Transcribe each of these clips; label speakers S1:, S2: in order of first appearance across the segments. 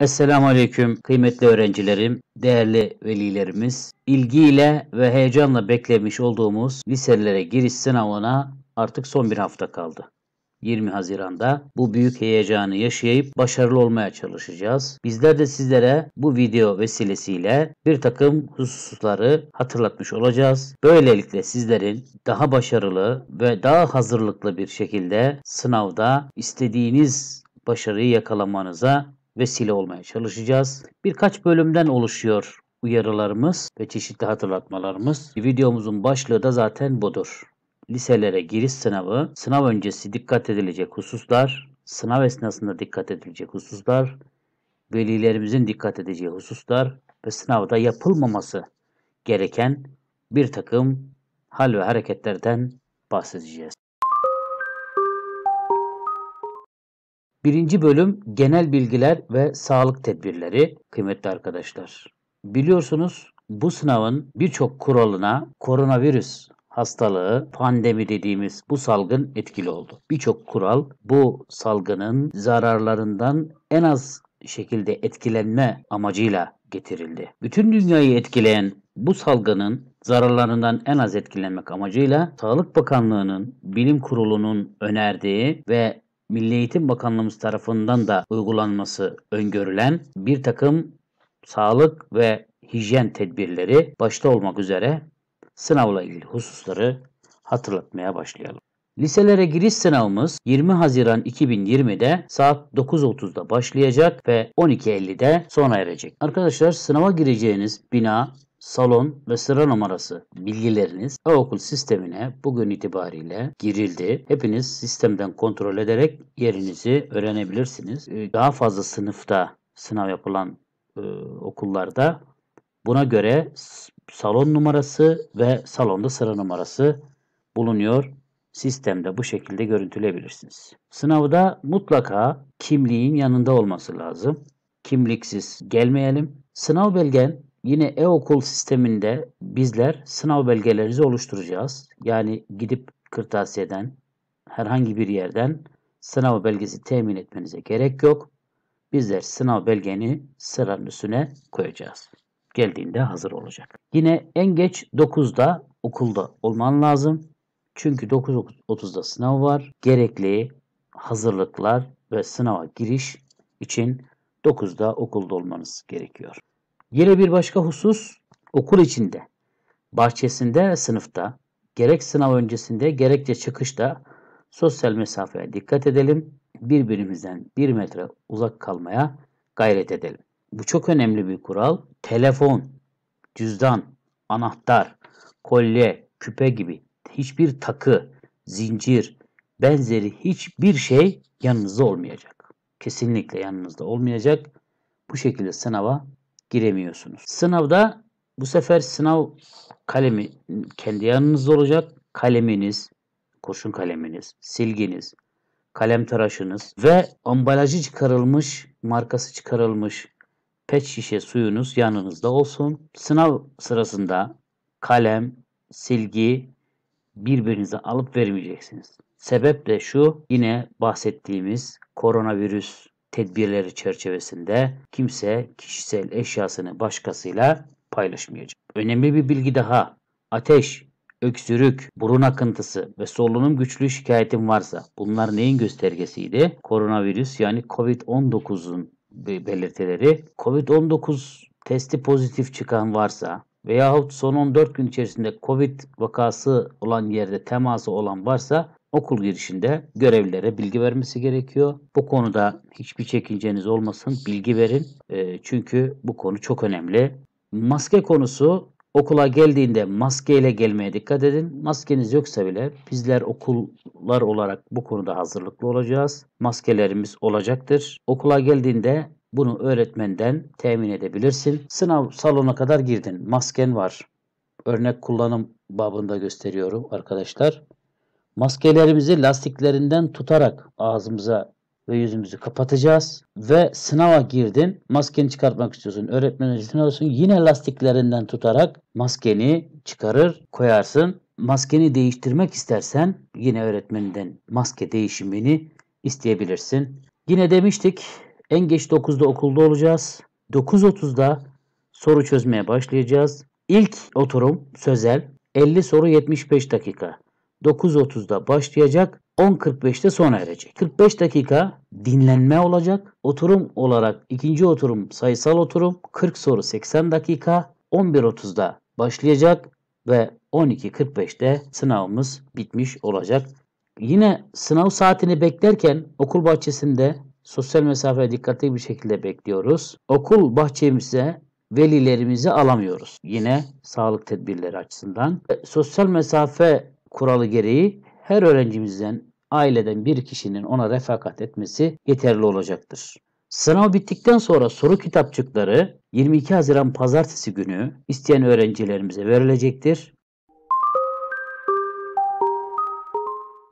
S1: Esselamu Aleyküm kıymetli öğrencilerim, değerli velilerimiz. İlgiyle ve heyecanla beklemiş olduğumuz liselere giriş sınavına artık son bir hafta kaldı. 20 Haziran'da bu büyük heyecanı yaşayıp başarılı olmaya çalışacağız. Bizler de sizlere bu video vesilesiyle bir takım hususları hatırlatmış olacağız. Böylelikle sizlerin daha başarılı ve daha hazırlıklı bir şekilde sınavda istediğiniz başarıyı yakalamanıza vesile olmaya çalışacağız. Birkaç bölümden oluşuyor uyarılarımız ve çeşitli hatırlatmalarımız. Videomuzun başlığı da zaten budur. Liselere giriş sınavı, sınav öncesi dikkat edilecek hususlar, sınav esnasında dikkat edilecek hususlar, velilerimizin dikkat edeceği hususlar ve sınavda yapılmaması gereken bir takım hal ve hareketlerden bahsedeceğiz. Birinci bölüm genel bilgiler ve sağlık tedbirleri kıymetli arkadaşlar. Biliyorsunuz bu sınavın birçok kuralına koronavirüs hastalığı, pandemi dediğimiz bu salgın etkili oldu. Birçok kural bu salgının zararlarından en az şekilde etkilenme amacıyla getirildi. Bütün dünyayı etkileyen bu salgının zararlarından en az etkilenmek amacıyla Sağlık Bakanlığı'nın, Bilim Kurulu'nun önerdiği ve Milli Eğitim Bakanlığımız tarafından da uygulanması öngörülen bir takım sağlık ve hijyen tedbirleri başta olmak üzere sınavla ilgili hususları hatırlatmaya başlayalım. Liselere giriş sınavımız 20 Haziran 2020'de saat 9.30'da başlayacak ve 12.50'de sona erecek. Arkadaşlar sınava gireceğiniz bina salon ve sıra numarası bilgileriniz e-okul sistemine bugün itibariyle girildi. Hepiniz sistemden kontrol ederek yerinizi öğrenebilirsiniz. Ee, daha fazla sınıfta sınav yapılan e, okullarda buna göre salon numarası ve salonda sıra numarası bulunuyor. Sistemde bu şekilde görüntüleyebilirsiniz. Sınavda mutlaka kimliğin yanında olması lazım. Kimliksiz gelmeyelim. Sınav belgen Yine e-okul sisteminde bizler sınav belgelerinizi oluşturacağız. Yani gidip kırtasiyeden herhangi bir yerden sınav belgesi temin etmenize gerek yok. Bizler sınav belgeni sıranın üstüne koyacağız. Geldiğinde hazır olacak. Yine en geç 9'da okulda olman lazım. Çünkü 9.30'da sınav var. Gerekli hazırlıklar ve sınava giriş için 9'da okulda olmanız gerekiyor. Yine bir başka husus okul içinde, bahçesinde sınıfta gerek sınav öncesinde gerekçe çıkışta sosyal mesafeye dikkat edelim. Birbirimizden bir metre uzak kalmaya gayret edelim. Bu çok önemli bir kural. Telefon, cüzdan, anahtar, kolye, küpe gibi hiçbir takı, zincir, benzeri hiçbir şey yanınızda olmayacak. Kesinlikle yanınızda olmayacak. Bu şekilde sınava giremiyorsunuz. Sınavda bu sefer sınav kalemi kendi yanınızda olacak. Kaleminiz, kurşun kaleminiz, silginiz, kalem tıraşınız ve ambalajı çıkarılmış, markası çıkarılmış pet şişe suyunuz yanınızda olsun. Sınav sırasında kalem, silgi birbirinize alıp vermeyeceksiniz. Sebep de şu yine bahsettiğimiz koronavirüs tedbirleri çerçevesinde kimse kişisel eşyasını başkasıyla paylaşmayacak. Önemli bir bilgi daha. Ateş, öksürük, burun akıntısı ve solunum güçlüğü şikayetin varsa bunlar neyin göstergesiydi? Koronavirüs yani COVID-19'un belirtileri. COVID-19 testi pozitif çıkan varsa veyahut son 14 gün içerisinde COVID vakası olan yerde teması olan varsa okul girişinde görevlilere bilgi vermesi gerekiyor. Bu konuda hiçbir çekinceniz olmasın. Bilgi verin. E, çünkü bu konu çok önemli. Maske konusu Okula geldiğinde maskeyle gelmeye dikkat edin. Maskeniz yoksa bile bizler okullar olarak bu konuda hazırlıklı olacağız. Maskelerimiz olacaktır. Okula geldiğinde bunu öğretmenden temin edebilirsin. Sınav salona kadar girdin. Masken var. Örnek kullanım babında gösteriyorum arkadaşlar. Maskelerimizi lastiklerinden tutarak ağzımıza ve yüzümüzü kapatacağız. Ve sınava girdin, maskeni çıkartmak istiyorsun. Öğretmen izin olsun yine lastiklerinden tutarak maskeni çıkarır, koyarsın. Maskeni değiştirmek istersen yine öğretmeninden maske değişimini isteyebilirsin. Yine demiştik en geç 9'da okulda olacağız. 9.30'da soru çözmeye başlayacağız. İlk oturum sözel 50 soru 75 dakika. 9.30'da başlayacak. 10.45'te sona erecek. 45 dakika dinlenme olacak. Oturum olarak ikinci oturum sayısal oturum 40 soru 80 dakika 11.30'da başlayacak ve 12.45'te sınavımız bitmiş olacak. Yine sınav saatini beklerken okul bahçesinde sosyal mesafeye dikkatli bir şekilde bekliyoruz. Okul bahçemize velilerimizi alamıyoruz. Yine sağlık tedbirleri açısından. Sosyal mesafe kuralı gereği her öğrencimizden aileden bir kişinin ona refakat etmesi yeterli olacaktır. Sınav bittikten sonra soru kitapçıkları 22 Haziran Pazartesi günü isteyen öğrencilerimize verilecektir.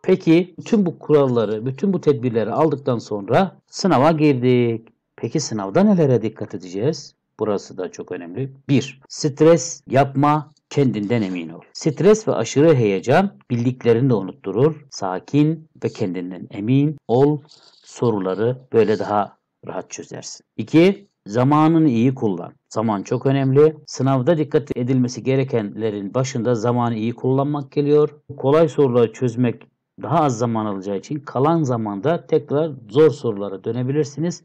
S1: Peki tüm bu kuralları, bütün bu tedbirleri aldıktan sonra sınava girdik. Peki sınavda nelere dikkat edeceğiz? Burası da çok önemli. 1. Stres yapma, kendinden emin ol. Stres ve aşırı heyecan bildiklerini de unutturur. Sakin ve kendinden emin ol. Soruları böyle daha rahat çözersin. 2. Zamanını iyi kullan. Zaman çok önemli. Sınavda dikkat edilmesi gerekenlerin başında zamanı iyi kullanmak geliyor. Kolay soruları çözmek daha az zaman alacağı için kalan zamanda tekrar zor sorulara dönebilirsiniz.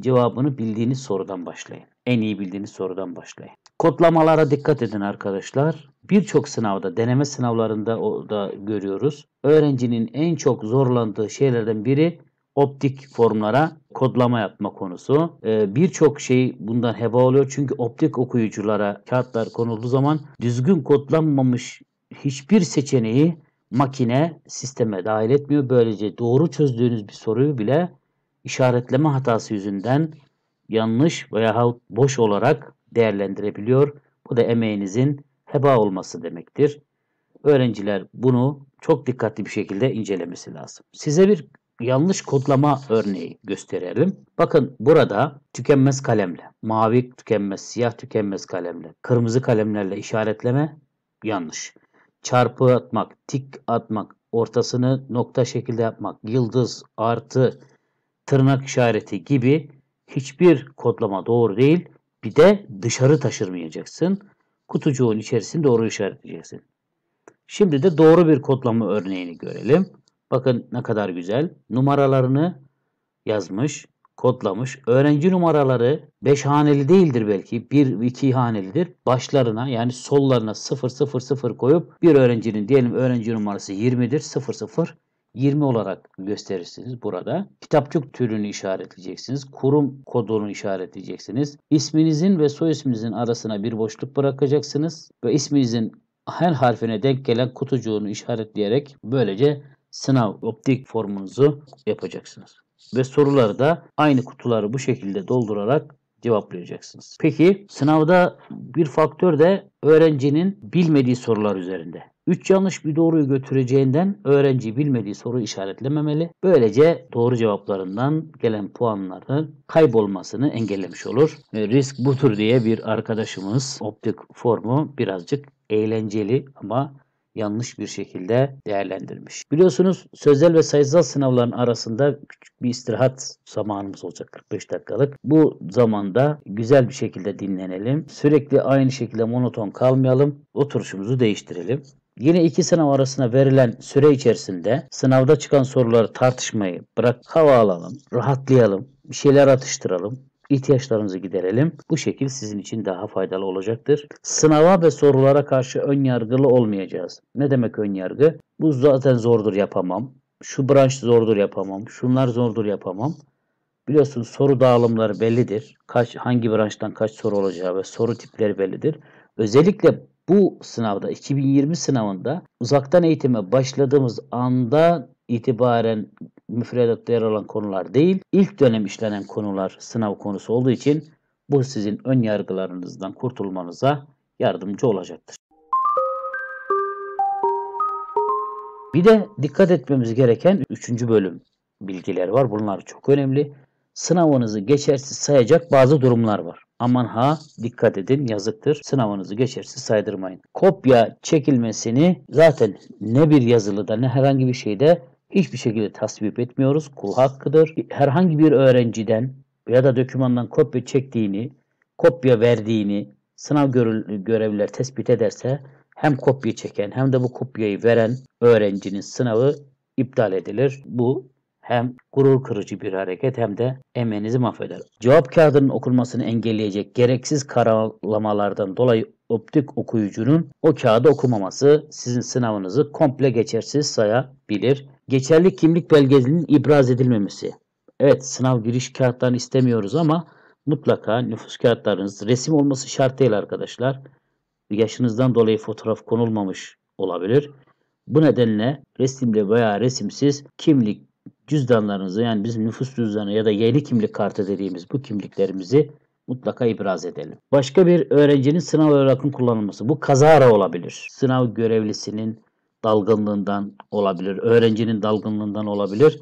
S1: Cevabını bildiğiniz sorudan başlayın. En iyi bildiğiniz sorudan başlayın. Kodlamalara dikkat edin arkadaşlar. Birçok sınavda, deneme sınavlarında da görüyoruz. Öğrencinin en çok zorlandığı şeylerden biri optik formlara kodlama yapma konusu. Ee, Birçok şey bundan heba oluyor. Çünkü optik okuyuculara kağıtlar konulduğu zaman düzgün kodlanmamış hiçbir seçeneği makine sisteme dahil etmiyor. Böylece doğru çözdüğünüz bir soruyu bile işaretleme hatası yüzünden yanlış veya boş olarak değerlendirebiliyor. Bu da emeğinizin heba olması demektir. Öğrenciler bunu çok dikkatli bir şekilde incelemesi lazım. Size bir yanlış kodlama örneği gösterelim. Bakın burada tükenmez kalemle, mavi tükenmez, siyah tükenmez kalemle, kırmızı kalemlerle işaretleme yanlış. Çarpı atmak, tik atmak, ortasını nokta şekilde yapmak, yıldız, artı, tırnak işareti gibi hiçbir kodlama doğru değil. Bir de dışarı taşırmayacaksın. Kutucuğun içerisini doğru işaretleyeceksin. Şimdi de doğru bir kodlama örneğini görelim. Bakın ne kadar güzel. Numaralarını yazmış, kodlamış. Öğrenci numaraları 5 haneli değildir belki. 1 2 hanelidir. Başlarına yani sollarına 0 0 0 koyup bir öğrencinin diyelim öğrenci numarası 20'dir. 0 0 20 olarak gösterirsiniz burada. Kitapçık türünü işaretleyeceksiniz. Kurum kodunu işaretleyeceksiniz. İsminizin ve soy isminizin arasına bir boşluk bırakacaksınız ve isminizin her harfine denk gelen kutucuğunu işaretleyerek böylece sınav optik formunuzu yapacaksınız. Ve soruları da aynı kutuları bu şekilde doldurarak cevaplayacaksınız. Peki sınavda bir faktör de öğrencinin bilmediği sorular üzerinde. 3 yanlış bir doğruyu götüreceğinden öğrenci bilmediği soru işaretlememeli. Böylece doğru cevaplarından gelen puanların kaybolmasını engellemiş olur. E, risk budur diye bir arkadaşımız optik formu birazcık eğlenceli ama yanlış bir şekilde değerlendirmiş. Biliyorsunuz sözel ve sayısal sınavların arasında küçük bir istirahat zamanımız olacak 45 dakikalık. Bu zamanda güzel bir şekilde dinlenelim. Sürekli aynı şekilde monoton kalmayalım. Oturuşumuzu değiştirelim. Yine iki sınav arasında verilen süre içerisinde sınavda çıkan soruları tartışmayı bırak hava alalım, rahatlayalım, bir şeyler atıştıralım ihtiyaçlarınızı giderelim. Bu şekil sizin için daha faydalı olacaktır. Sınava ve sorulara karşı ön yargılı olmayacağız. Ne demek ön yargı? Bu zaten zordur yapamam. Şu branş zordur yapamam. Şunlar zordur yapamam. Biliyorsunuz soru dağılımları bellidir. Kaç hangi branştan kaç soru olacağı ve soru tipleri bellidir. Özellikle bu sınavda 2020 sınavında uzaktan eğitime başladığımız anda itibaren müfredatta yer alan konular değil, ilk dönem işlenen konular sınav konusu olduğu için bu sizin ön yargılarınızdan kurtulmanıza yardımcı olacaktır. Bir de dikkat etmemiz gereken 3. bölüm bilgiler var. Bunlar çok önemli. Sınavınızı geçersiz sayacak bazı durumlar var. Aman ha dikkat edin yazıktır. Sınavınızı geçersiz saydırmayın. Kopya çekilmesini zaten ne bir yazılıda ne herhangi bir şeyde hiçbir şekilde tasvip etmiyoruz. Kul hakkıdır. Herhangi bir öğrenciden ya da dokümandan kopya çektiğini, kopya verdiğini sınav görevliler tespit ederse hem kopya çeken hem de bu kopyayı veren öğrencinin sınavı iptal edilir. Bu hem gurur kırıcı bir hareket hem de emeğinizi mahveder. Cevap kağıdının okunmasını engelleyecek gereksiz karalamalardan dolayı optik okuyucunun o kağıdı okumaması sizin sınavınızı komple geçersiz sayabilir geçerli kimlik belgesinin ibraz edilmemesi. Evet sınav giriş kağıtlarını istemiyoruz ama mutlaka nüfus kağıtlarınız resim olması şart değil arkadaşlar. Yaşınızdan dolayı fotoğraf konulmamış olabilir. Bu nedenle resimli veya resimsiz kimlik cüzdanlarınızı yani bizim nüfus cüzdanı ya da yeni kimlik kartı dediğimiz bu kimliklerimizi mutlaka ibraz edelim. Başka bir öğrencinin sınav evrakının kullanılması. Bu kazara olabilir. Sınav görevlisinin dalgınlığından olabilir, öğrencinin dalgınlığından olabilir.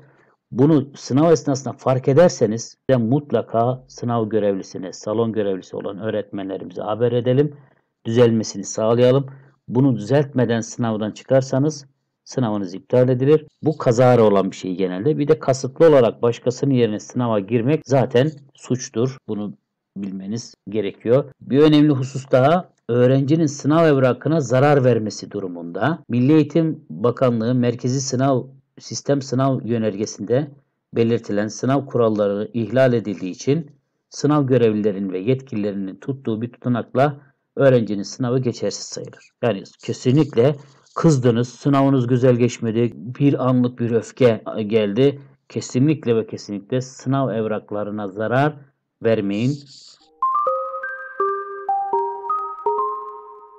S1: Bunu sınav esnasında fark ederseniz de mutlaka sınav görevlisine, salon görevlisi olan öğretmenlerimize haber edelim. Düzelmesini sağlayalım. Bunu düzeltmeden sınavdan çıkarsanız sınavınız iptal edilir. Bu kazara olan bir şey genelde. Bir de kasıtlı olarak başkasının yerine sınava girmek zaten suçtur. Bunu bilmeniz gerekiyor. Bir önemli husus daha öğrencinin sınav evrakına zarar vermesi durumunda Milli Eğitim Bakanlığı Merkezi Sınav Sistem Sınav Yönergesinde belirtilen sınav kuralları ihlal edildiği için sınav görevlilerinin ve yetkililerinin tuttuğu bir tutanakla öğrencinin sınavı geçersiz sayılır. Yani kesinlikle kızdınız, sınavınız güzel geçmedi, bir anlık bir öfke geldi. Kesinlikle ve kesinlikle sınav evraklarına zarar vermeyin.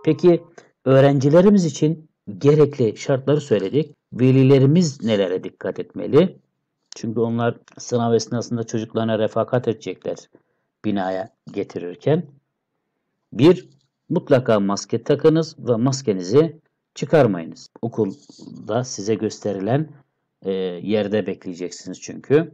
S1: Peki öğrencilerimiz için gerekli şartları söyledik. Velilerimiz nelere dikkat etmeli? Çünkü onlar sınav esnasında çocuklarına refakat edecekler binaya getirirken. Bir, mutlaka maske takınız ve maskenizi çıkarmayınız. Okulda size gösterilen e, yerde bekleyeceksiniz çünkü.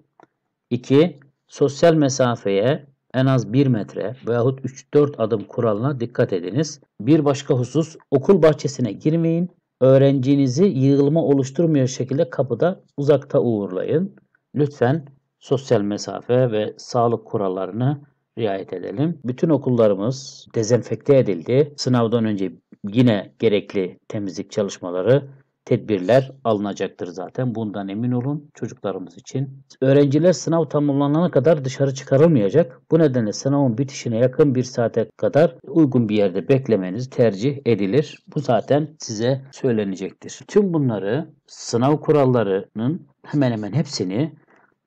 S1: İki, sosyal mesafeye en az 1 metre veyahut 3-4 adım kuralına dikkat ediniz. Bir başka husus okul bahçesine girmeyin. Öğrencinizi yığılma oluşturmuyor şekilde kapıda uzakta uğurlayın. Lütfen sosyal mesafe ve sağlık kurallarını riayet edelim. Bütün okullarımız dezenfekte edildi. Sınavdan önce yine gerekli temizlik çalışmaları tedbirler alınacaktır zaten. Bundan emin olun çocuklarımız için. Öğrenciler sınav tamamlanana kadar dışarı çıkarılmayacak. Bu nedenle sınavın bitişine yakın bir saate kadar uygun bir yerde beklemeniz tercih edilir. Bu zaten size söylenecektir. Tüm bunları sınav kurallarının hemen hemen hepsini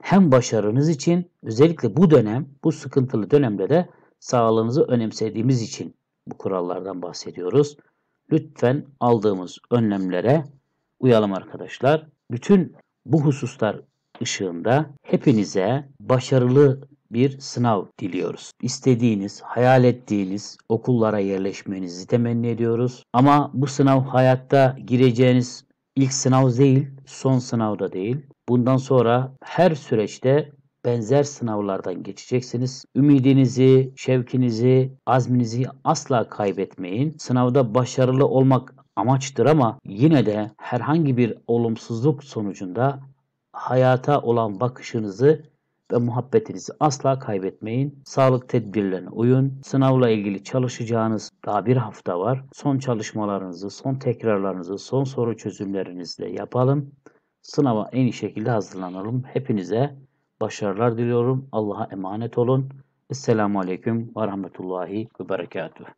S1: hem başarınız için özellikle bu dönem, bu sıkıntılı dönemde de sağlığınızı önemsediğimiz için bu kurallardan bahsediyoruz. Lütfen aldığımız önlemlere uyalım arkadaşlar. Bütün bu hususlar ışığında hepinize başarılı bir sınav diliyoruz. İstediğiniz, hayal ettiğiniz okullara yerleşmenizi temenni ediyoruz. Ama bu sınav hayatta gireceğiniz ilk sınav değil, son sınav da değil. Bundan sonra her süreçte benzer sınavlardan geçeceksiniz. Ümidinizi, şevkinizi, azminizi asla kaybetmeyin. Sınavda başarılı olmak amaçtır ama yine de herhangi bir olumsuzluk sonucunda hayata olan bakışınızı ve muhabbetinizi asla kaybetmeyin. Sağlık tedbirlerine uyun. Sınavla ilgili çalışacağınız daha bir hafta var. Son çalışmalarınızı, son tekrarlarınızı, son soru çözümlerinizle yapalım. Sınava en iyi şekilde hazırlanalım. Hepinize başarılar diliyorum. Allah'a emanet olun. Esselamu Aleyküm ve Rahmetullahi ve Berekatuhu.